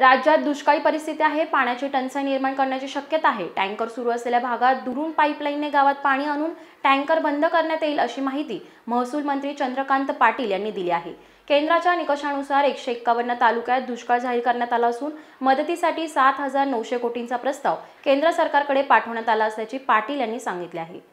राज्यात दुष्काळी परिस्थिती आहे पाण्याची टंचाई निर्माण करण्याची शक्यता आहे टँकर सुरू असलेल्या भागात दुरून पाईपलाईनने गावात पाणी आणून टँकर बंद करण्यात येईल अशी माहिती महसूल मंत्री चंद्रकांत पाटील यांनी दिली आहे केंद्राच्या निकषानुसार एकशे एक्कावन्न तालुक्यात दुष्काळ जाहीर करण्यात आला असून मदतीसाठी सात हजार नऊशे कोटींचा प्रस्ताव केंद्र सरकारकडे पाठवण्यात आला असल्याचे पाटील यांनी सांगितले आहे